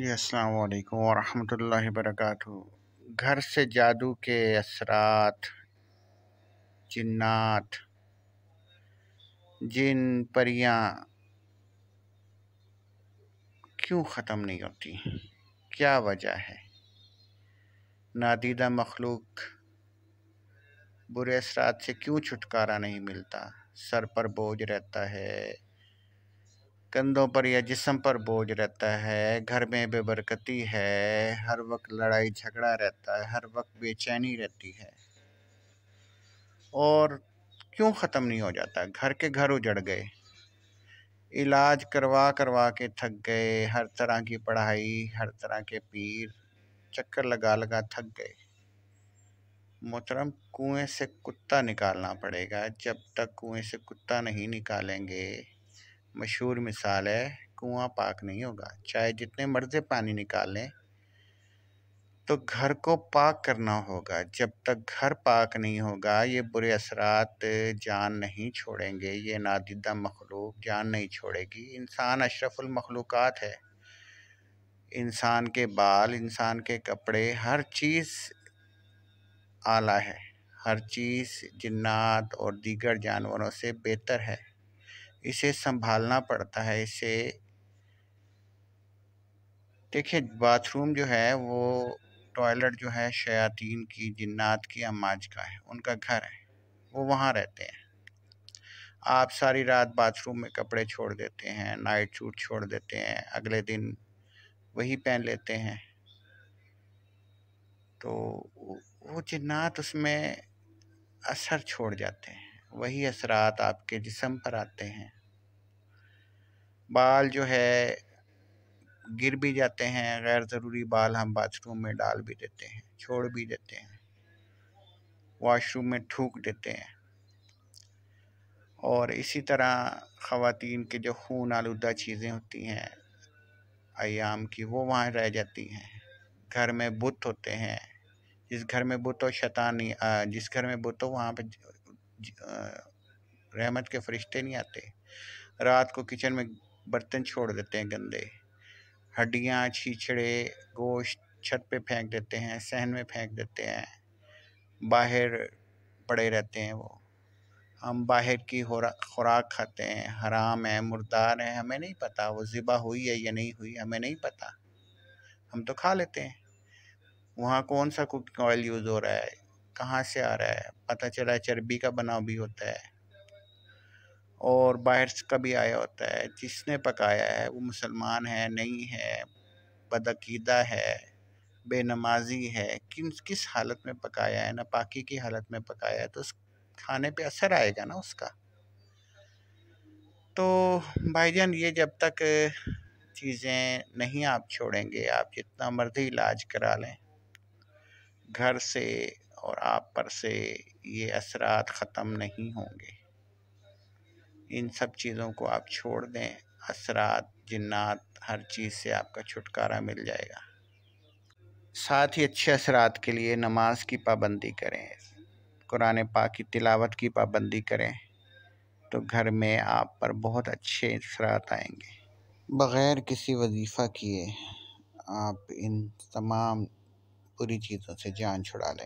जी असलकम वरहमल वरक घर से जादू के असरात जन्नात जिन परियां क्यों ख़त्म नहीं होती क्या वजह है नादीदा मखलूक बुरे असरात से क्यों छुटकारा नहीं मिलता सर पर बोझ रहता है कंधों पर या जिसम पर बोझ रहता है घर में बेबरकती है हर वक्त लड़ाई झगड़ा रहता है हर वक्त बेचैनी रहती है और क्यों ख़त्म नहीं हो जाता घर के घर उजड़ गए इलाज करवा करवा के थक गए हर तरह की पढ़ाई हर तरह के पीर चक्कर लगा लगा थक गए मोहतरम कुएं से कुत्ता निकालना पड़ेगा जब तक कुएं से कुत्ता नहीं निकालेंगे मशहूर मिसाल है कुआं पाक नहीं होगा चाहे जितने मर्जे पानी निकालें तो घर को पाक करना होगा जब तक घर पाक नहीं होगा ये बुरे असरात जान नहीं छोड़ेंगे ये नादिदा मखलूक जान नहीं छोड़ेगी इंसान अशरफुल है इंसान के बाल इंसान के कपड़े हर चीज़ आला है हर चीज़ जन्ात और दीगर जानवरों से बेहतर है इसे संभालना पड़ता है इसे देखिए बाथरूम जो है वो टॉयलेट जो है शयातीन की जिन्नात की अमाज का है उनका घर है वो वहाँ रहते हैं आप सारी रात बाथरूम में कपड़े छोड़ देते हैं नाइट सूट छोड़ देते हैं अगले दिन वही पहन लेते हैं तो वो जिन्नात उसमें असर छोड़ जाते हैं वही असरात आपके जिसम पर आते हैं बाल जो है गिर भी जाते हैं गैर ज़रूरी बाल हम बाथरूम में डाल भी देते हैं छोड़ भी देते हैं वॉशरूम में थूक देते हैं और इसी तरह ख़वातीन के जो खून आलूदा चीज़ें होती हैं आयाम की वो वहाँ रह जाती हैं घर में बुत होते हैं जिस घर में बुत हो शैतानी जिस घर में बुत हो वहाँ पर रहमत के फरिश्ते नहीं आते रात को किचन में बर्तन छोड़ देते हैं गंदे हड्डियाँ छीछड़े गोश्त छत पे फेंक देते हैं सहन में फेंक देते हैं बाहर पड़े रहते हैं वो हम बाहर की खुराक खाते हैं हराम है मुर्दार है हमें नहीं पता वो ज़िबा हुई है या नहीं हुई हमें नहीं पता हम तो खा लेते हैं वहाँ कौन सा कुकिंग ऑयल यूज़ हो रहा है कहाँ से आ रहा है पता चला चर्बी का बनाव भी होता है और बाहर से कभी आया होता है जिसने पकाया है वो मुसलमान है नहीं है बदकीदा है बेनमाजी है किन किस हालत में पकाया है पाकि की हालत में पकाया है तो उस खाने पे असर आएगा ना उसका तो भाईजान ये जब तक चीज़ें नहीं आप छोड़ेंगे आप जितना मर्जी इलाज करा लें घर से और आप पर से ये असरात ख़त्म नहीं होंगे इन सब चीज़ों को आप छोड़ दें असरात जिन्नात हर चीज़ से आपका छुटकारा मिल जाएगा साथ ही अच्छे असरात के लिए नमाज की पाबंदी करें कुरान पाक की तिलावत की पाबंदी करें तो घर में आप पर बहुत अच्छे असरात आएंगे बग़ैर किसी वजीफ़ा किए आप इन तमाम बुरी चीज़ों से जान छुड़ा लें